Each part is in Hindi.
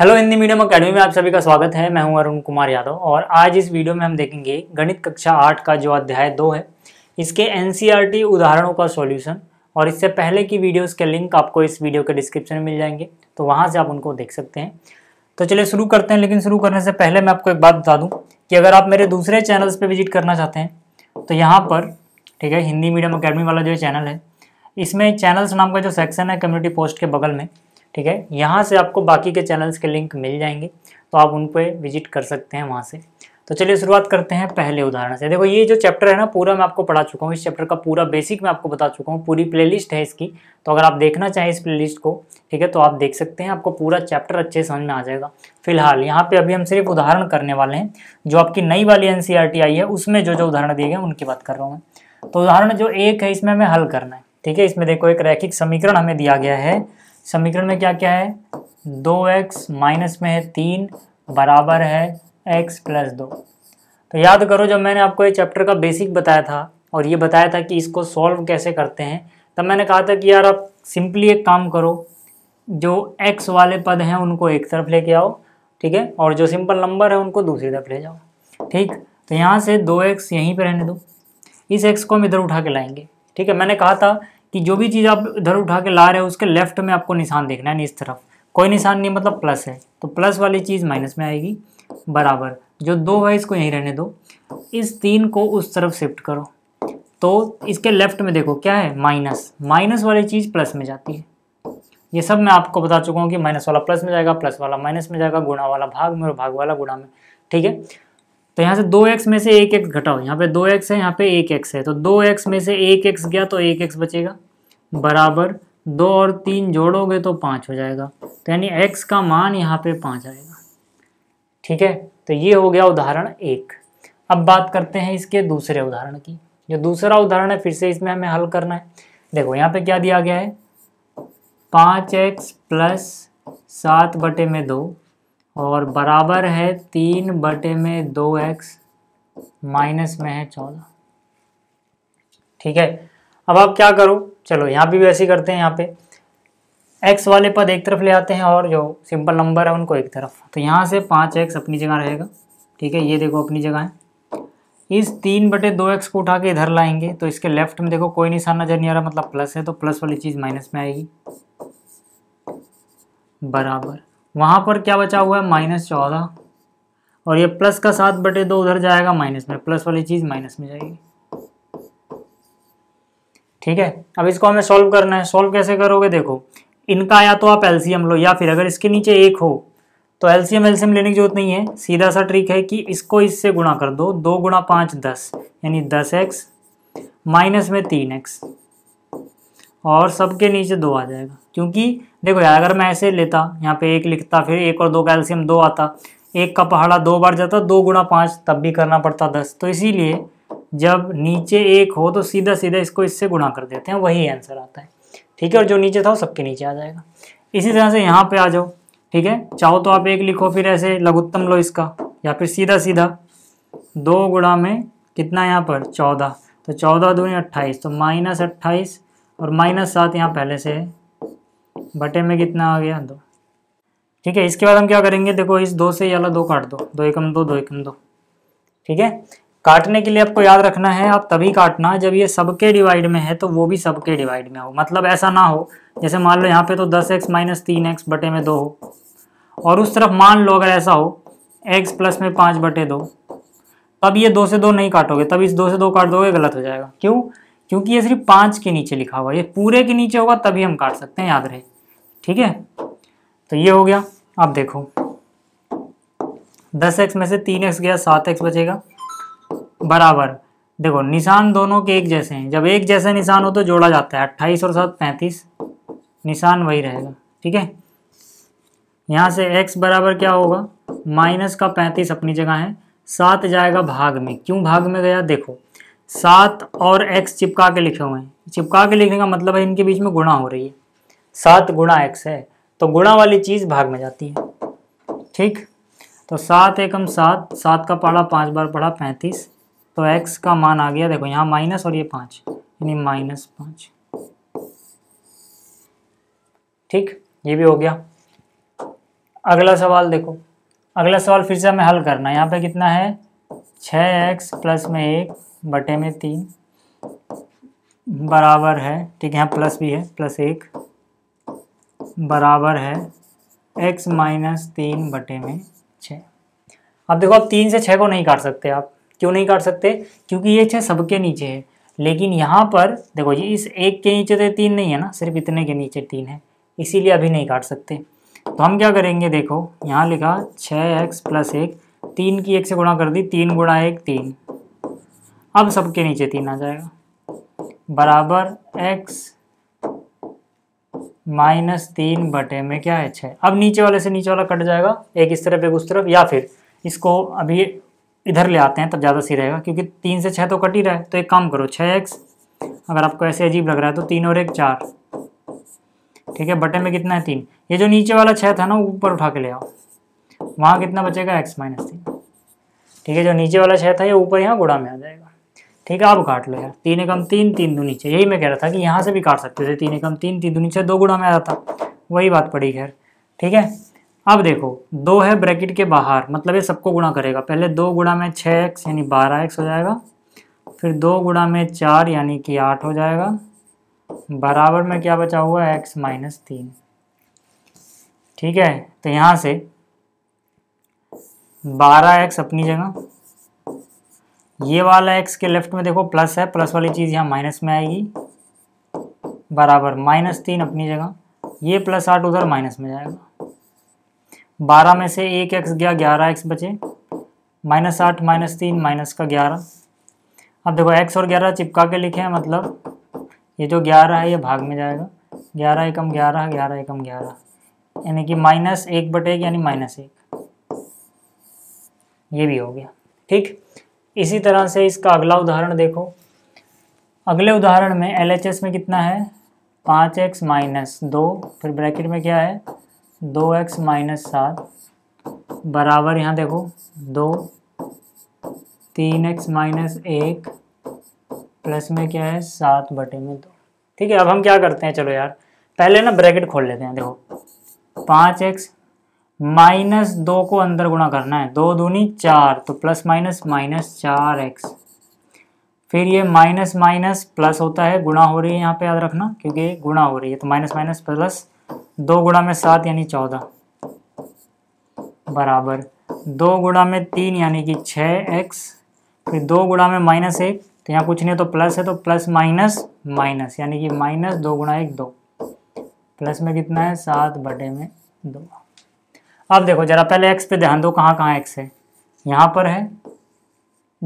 हेलो हिंदी मीडियम अकेडमी में आप सभी का स्वागत है मैं हूं अरुण कुमार यादव और आज इस वीडियो में हम देखेंगे गणित कक्षा आठ का जो अध्याय दो है इसके एन e उदाहरणों का सॉल्यूशन और इससे पहले की वीडियोस के लिंक आपको इस वीडियो के डिस्क्रिप्शन में मिल जाएंगे तो वहाँ से आप उनको देख सकते हैं तो चलिए शुरू करते हैं लेकिन शुरू करने से पहले मैं आपको एक बात बता दूँ कि अगर आप मेरे दूसरे चैनल्स पर विजिट करना चाहते हैं तो यहाँ पर ठीक है हिंदी मीडियम अकेडमी वाला जो चैनल है इसमें चैनल्स नाम का जो सेक्शन है कम्युनिटी पोस्ट के बगल में ठीक है यहाँ से आपको बाकी के चैनल्स के लिंक मिल जाएंगे तो आप उन पर विजिट कर सकते हैं वहाँ से तो चलिए शुरुआत करते हैं पहले उदाहरण से देखो ये जो चैप्टर है ना पूरा मैं आपको पढ़ा चुका हूँ इस चैप्टर का पूरा बेसिक मैं आपको बता चुका हूँ पूरी प्लेलिस्ट है इसकी तो अगर आप देखना चाहें इस प्लेलिस्ट को ठीक है तो आप देख सकते हैं आपको पूरा चैप्टर अच्छे समझ में आ जाएगा फिलहाल यहाँ पे अभी हम सिर्फ उदाहरण करने वाले हैं जो आपकी नई वाली एन e आई है उसमें जो जो उदाहरण दिए गए उनकी बात कर रहा हूँ मैं तो उदाहरण जो एक है इसमें हमें हल करना है ठीक है इसमें देखो एक रैखिक समीकरण हमें दिया गया है समीकरण में क्या क्या है दो एक्स माइनस में है तीन बराबर है एक्स प्लस दो तो याद करो जब मैंने आपको ये चैप्टर का बेसिक बताया था और ये बताया था कि इसको सॉल्व कैसे करते हैं तब मैंने कहा था कि यार आप सिंपली एक काम करो जो एक्स वाले पद हैं उनको एक तरफ लेके आओ ठीक है और जो सिंपल नंबर है उनको दूसरी तरफ ले जाओ ठीक तो यहाँ से दो एक्स यहीं पर रहने दो इस एक्स को हम इधर उठा के लाएंगे ठीक है मैंने कहा था कि जो भी चीज़ आप इधर उठा के ला रहे हो उसके लेफ्ट में आपको निशान देखना है इस तरफ कोई निशान नहीं मतलब प्लस है तो प्लस वाली चीज़ माइनस में आएगी बराबर जो दो है इसको यहीं रहने दो इस तीन को उस तरफ शिफ्ट करो तो इसके लेफ्ट में देखो क्या है माइनस माइनस वाली चीज़ प्लस में जाती है ये सब मैं आपको बता चुका हूँ कि माइनस वाला प्लस में जाएगा प्लस वाला माइनस में जाएगा गुणा वाला भाग में और भाग वाला गुणा में ठीक है तो यहाँ से दो एक्स में से एक एक्स घटाओ यहाँ पे दो एक्स है यहाँ पे एक एक्स है तो दो एक्स में से एक एक्स गया तो एक एक्स बचेगा बराबर दो और तीन जोड़ोगे तो पाँच हो जाएगा तो यानी एक्स का मान यहाँ पे पाँच आएगा ठीक है तो ये हो गया उदाहरण एक अब बात करते हैं इसके दूसरे उदाहरण की जो दूसरा उदाहरण है फिर से इसमें हमें हल करना है देखो यहाँ पे क्या दिया गया है पाँच एक्स प्लस सात बटे में दो और बराबर है तीन बटे में दो एक्स माइनस में है चौदह ठीक है अब आप क्या करो चलो यहाँ भी वैसे करते हैं यहाँ पे एक्स वाले पद एक तरफ ले आते हैं और जो सिंपल नंबर है उनको एक तरफ तो यहाँ से पाँच एक्स अपनी जगह रहेगा ठीक है ये देखो अपनी जगह है इस तीन बटे दो एक्स को उठा के इधर लाएंगे तो इसके लेफ्ट में देखो कोई निशान नजर नहीं आ रहा मतलब प्लस है तो प्लस वाली चीज़ माइनस में आएगी बराबर वहाँ पर क्या बचा हुआ है माइनस चौदह और ये प्लस का सात बटे दो उधर जाएगा माइनस में प्लस वाली चीज़ माइनस में जाएगी ठीक है अब इसको हमें सॉल्व करना है सॉल्व कैसे करोगे देखो इनका या तो आप एलसीएम लो या फिर अगर इसके नीचे एक हो तो एलसीएम एलसीएम लेने की जरूरत नहीं है सीधा सा ट्रिक है कि इसको इससे गुणा कर दो दो गुणा पाँच दस यानी दस एक्स माइनस में तीन एक्स और सबके नीचे दो आ जाएगा क्योंकि देखो यार अगर मैं ऐसे लेता यहाँ पे एक लिखता फिर एक और दो कैल्शियम दो आता एक का पहाड़ा दो बार जाता दो गुणा पाँच तब भी करना पड़ता दस तो इसीलिए जब नीचे एक हो तो सीधा सीधा इसको इससे गुणा कर देते हैं वही आंसर आता है ठीक है और जो नीचे था वो सबके नीचे आ जाएगा इसी तरह से यहाँ पर आ जाओ ठीक है चाहो तो आप एक लिखो फिर ऐसे लघुत्तम लो इसका या फिर सीधा सीधा दो गुणा में कितना यहाँ पर चौदह तो चौदह दूनी अट्ठाईस तो माइनस अट्ठाईस और माइनस सात यहाँ पहले से है बटे में कितना आ गया दो ठीक है इसके बाद हम क्या करेंगे देखो इस दो से यहाँ दो काट दो दो एकम दो दो एकम दो ठीक है काटने के लिए आपको याद रखना है आप तभी काटना जब ये सबके डिवाइड में है तो वो भी सबके डिवाइड में हो मतलब ऐसा ना हो जैसे मान लो यहाँ पे तो दस एक्स माइनस तीन एक्स बटे में दो हो और उस तरफ मान लो अगर ऐसा हो एक्स प्लस में पाँच बटे दो तब ये दो से दो नहीं काटोगे तब इस दो से दो काट दोगे गलत हो जाएगा क्यों क्योंकि ये सिर्फ पाँच के नीचे लिखा हुआ है ये पूरे के नीचे होगा तभी हम काट सकते हैं याद रहे ठीक है तो ये हो गया अब देखो दस एक्स में से तीन एक्स गया सात एक्स बचेगा बराबर देखो निशान दोनों के एक जैसे हैं जब एक जैसे निशान हो तो जोड़ा जाता है अट्ठाईस और सात पैंतीस निशान वही रहेगा ठीक है यहाँ से x बराबर क्या होगा माइनस का पैंतीस अपनी जगह है सात जाएगा भाग में क्यों भाग में गया देखो सात और एक्स चिपका के लिखे हुए हैं चिपका के लिखने का मतलब है इनके बीच में गुणा हो रही है सात गुणा एक्स है तो गुणा वाली चीज़ भाग में जाती है ठीक तो सात एकम सात सात का पढ़ा पाँच बार पढ़ा पैंतीस तो एक्स का मान आ गया देखो यहाँ माइनस और ये पाँच यानी माइनस पाँच ठीक ये भी हो गया अगला सवाल देखो अगला सवाल फिर से हमें हल करना है यहाँ पे कितना है छः एक्स प्लस में एक बटे में तीन बराबर है ठीक है यहाँ प्लस भी है प्लस एक बराबर है एक्स माइनस तीन बटे में छः अब देखो आप तीन से छः को नहीं काट सकते आप क्यों नहीं काट सकते क्योंकि ये छः सबके नीचे है लेकिन यहाँ पर देखो जी इस एक के नीचे तो तीन नहीं है ना सिर्फ इतने के नीचे तीन है इसीलिए अभी नहीं काट सकते तो हम क्या करेंगे देखो यहाँ लिखा छः एक्स प्लस एक तीन की एक से गुणा कर दी तीन गुणा एक तीन अब सबके नीचे तीन आ जाएगा बराबर एक्स माइनस तीन बटे में क्या है छः अब नीचे वाले से नीचे वाला कट जाएगा एक इस तरफ एक उस तरफ या फिर इसको अभी इधर ले आते हैं तब ज़्यादा सही रहेगा क्योंकि तीन से छः तो कट ही रहा है तो एक काम करो छः एक्स अगर आपको ऐसे अजीब लग रहा है तो तीन और एक चार ठीक है बटे में कितना है तीन ये जो नीचे वाला छः था ना ऊपर उठा के ले आओ वहाँ कितना बचेगा एक्स माइनस तीन ठीक है जो नीचे वाला छः था ये ऊपर यहाँ गुड़ा में आ जाएगा ठीक है आप काट लो यार तीन एकम तीन तीन दो नीचे यही मैं कह रहा था कि यहाँ से भी काट सकते थे तीन एकम तीन तीन दो नीचे दो गुणा में आ जाता वही बात पड़ी खैर ठीक है अब देखो दो है ब्रैकेट के बाहर मतलब ये सबको गुणा करेगा पहले दो गुणा में छः एक्स यानी बारह एक्स हो जाएगा फिर दो गुणा में चार यानी कि आठ हो जाएगा बराबर में क्या बचा हुआ है एक्स माइनस तीन ठीक है तो यहाँ से बारह एक्स अपनी जगह ये वाला एक्स के लेफ्ट में देखो प्लस है प्लस वाली चीज़ यहाँ माइनस में आएगी बराबर माइनस तीन अपनी जगह ये प्लस आठ उधर माइनस में जाएगा बारह में से एक एक्स गया ग्यारह एक्स बचे माइनस आठ माइनस तीन माइनस का ग्यारह अब देखो एक्स और ग्यारह चिपका के लिखे हैं मतलब ये जो ग्यारह है ये भाग में जाएगा ग्यारह एकम ग्यारह ग्यारह एकम ग्यारह यानी कि माइनस एक बटे यानी माइनस एक ये भी हो गया ठीक इसी तरह से इसका अगला उदाहरण देखो अगले उदाहरण में एल में कितना है पाँच एक्स माइनस दो फिर ब्रैकेट में क्या है दो एक्स माइनस सात बराबर यहाँ देखो दो तीन एक्स माइनस एक प्लस में क्या है सात बटे में दो ठीक है अब हम क्या करते हैं चलो यार पहले ना ब्रैकेट खोल लेते हैं देखो पाँच एक्स माइनस दो को अंदर गुणा करना है दो दूनी चार तो प्लस माइनस माइनस चार एक्स फिर ये माइनस माइनस प्लस होता है गुणा हो रही है यहाँ पे याद रखना क्योंकि गुणा हो रही है तो माइनस माइनस प्लस दो गुणा में सात यानी चौदह बराबर दो गुणा में तीन यानी कि छः एक्स फिर दो गुणा में माइनस एक तो यहाँ कुछ नहीं तो प्लस है तो प्लस माइनस माइनस यानी कि माइनस दो गुणा एक दो प्लस में कितना है सात बटे में दो अब देखो जरा पहले एक्स पे ध्यान दो कहाँ कहाँ एक्स है यहाँ पर है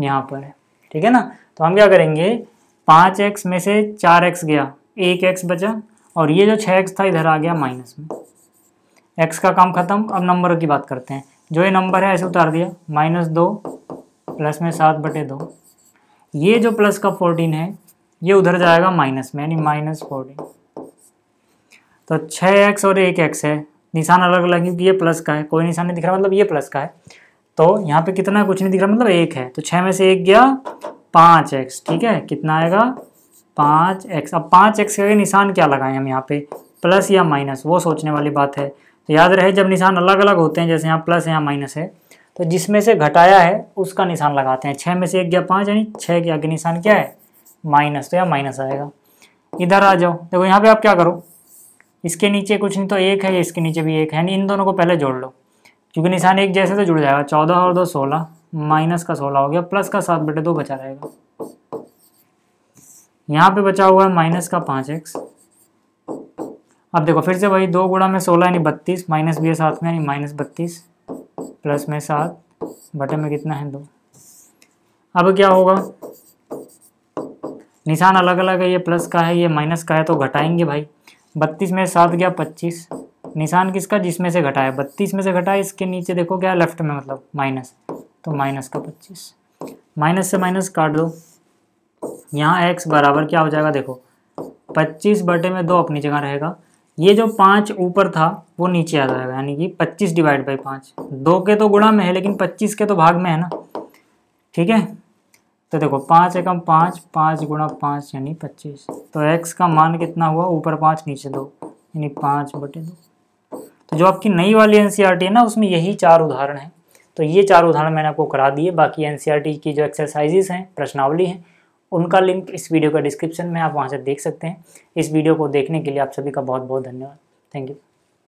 यहाँ पर है ठीक है ना तो हम क्या करेंगे पाँच एक्स में से चार एक्स गया एक एक्स बचा और ये जो छः एक्स था इधर आ गया माइनस में एक्स का काम खत्म अब नंबरों की बात करते हैं जो ये नंबर है ऐसे उतार दिया माइनस दो प्लस में सात बटे दो ये जो प्लस का फोर्टीन है ये उधर जाएगा माइनस में यानी माइनस फोर्टीन तो छः एक्स और एक एक्स है निशान अलग अलग क्योंकि ये प्लस का है कोई निशान नहीं दिख रहा मतलब ये प्लस का है तो यहाँ पे कितना कुछ नहीं दिख रहा मतलब एक है तो छः में से एक गया पाँच एक्स ठीक है कितना आएगा पाँच एक्स अब पाँच एक्स का निशान क्या लगाएं हम यहाँ पे प्लस या माइनस वो सोचने वाली बात है तो याद रहे जब निशान अलग अलग होते हैं जैसे यहाँ प्लस है यहाँ माइनस है तो जिसमें से घटाया है उसका निशान लगाते हैं छः में से एक गया पाँच यानी छः के आगे निशान क्या है माइनस तो यहाँ माइनस आएगा इधर आ जाओ देखो यहाँ पे आप क्या करो इसके नीचे कुछ नहीं तो एक है इसके नीचे भी एक है इन दोनों को पहले जोड़ लो क्योंकि निशान एक जैसे तो जुड़ जाएगा चौदह और दो सोलह माइनस का सोलह हो गया प्लस का सात बटे दो बचा रहेगा यहाँ पे बचा हुआ है माइनस का पाँच एक्स अब देखो फिर से वही दो गुड़ा में सोलह यानी बत्तीस माइनस भी है साथ में यानी माइनस बत्तीस प्लस में सात बटे में कितना है दो अब क्या होगा निशान अलग अलग है ये प्लस का है ये माइनस का है तो घटाएंगे भाई बत्तीस में सात गया पच्चीस निशान किसका जिसमें से घटाया बत्तीस में से घटाया इसके नीचे देखो क्या लेफ्ट में मतलब माइनस तो माइनस का पच्चीस माइनस से माइनस काट दो यहाँ एक्स बराबर क्या हो जाएगा देखो पच्चीस बटे में दो अपनी जगह रहेगा ये जो पाँच ऊपर था वो नीचे आ जाएगा यानी कि पच्चीस डिवाइड बाई पाँच दो के तो गुणा में है लेकिन पच्चीस के तो भाग में है ना ठीक है तो देखो पाँच एकम पाँच पाँच गुणा पाँच यानी पच्चीस तो एक्स का मान कितना हुआ ऊपर पाँच नीचे दो यानी पाँच बटे दो तो जो आपकी नई वाली एन e है ना उसमें यही चार उदाहरण हैं तो ये चार उदाहरण मैंने आपको करा दिए बाकी एन e की जो एक्सरसाइजेज हैं प्रश्नावली हैं उनका लिंक इस वीडियो का डिस्क्रिप्शन में आप वहाँ से देख सकते हैं इस वीडियो को देखने के लिए आप सभी का बहुत बहुत धन्यवाद थैंक यू